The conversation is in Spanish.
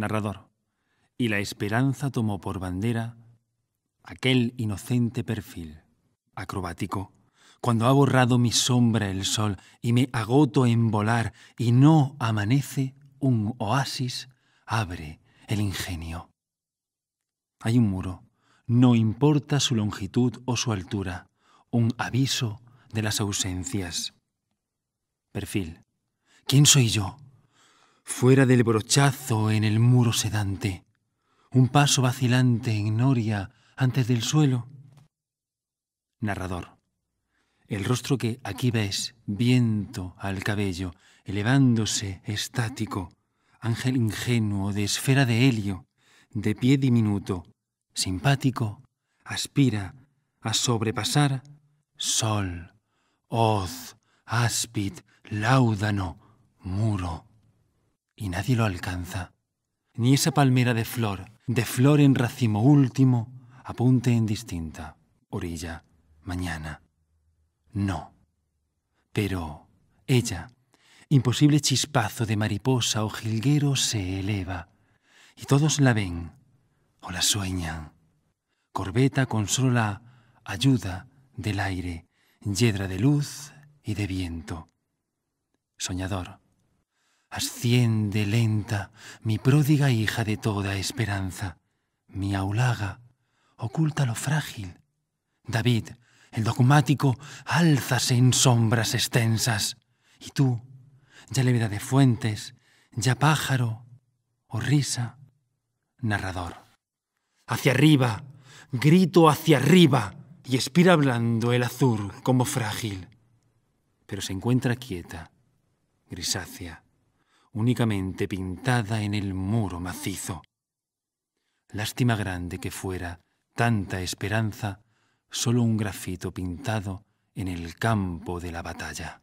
narrador, y la esperanza tomó por bandera aquel inocente perfil, acrobático, cuando ha borrado mi sombra el sol y me agoto en volar y no amanece un oasis, abre el ingenio. Hay un muro, no importa su longitud o su altura, un aviso de las ausencias. Perfil. ¿Quién soy yo? fuera del brochazo en el muro sedante, un paso vacilante en noria antes del suelo. Narrador. El rostro que aquí ves, viento al cabello, elevándose estático, ángel ingenuo de esfera de helio, de pie diminuto, simpático, aspira a sobrepasar sol, hoz, áspid, láudano, muro y nadie lo alcanza. Ni esa palmera de flor, de flor en racimo último, apunte en distinta orilla, mañana. No. Pero ella, imposible chispazo de mariposa o jilguero, se eleva, y todos la ven o la sueñan. Corbeta con sola ayuda del aire, yedra de luz y de viento. Soñador, asciende lenta mi pródiga hija de toda esperanza, mi aulaga, oculta lo frágil. David, el dogmático, álzase en sombras extensas, y tú, ya levedad de fuentes, ya pájaro o risa, narrador. Hacia arriba, grito hacia arriba, y expira blando el azul como frágil, pero se encuentra quieta, grisácea únicamente pintada en el muro macizo. Lástima grande que fuera tanta esperanza solo un grafito pintado en el campo de la batalla.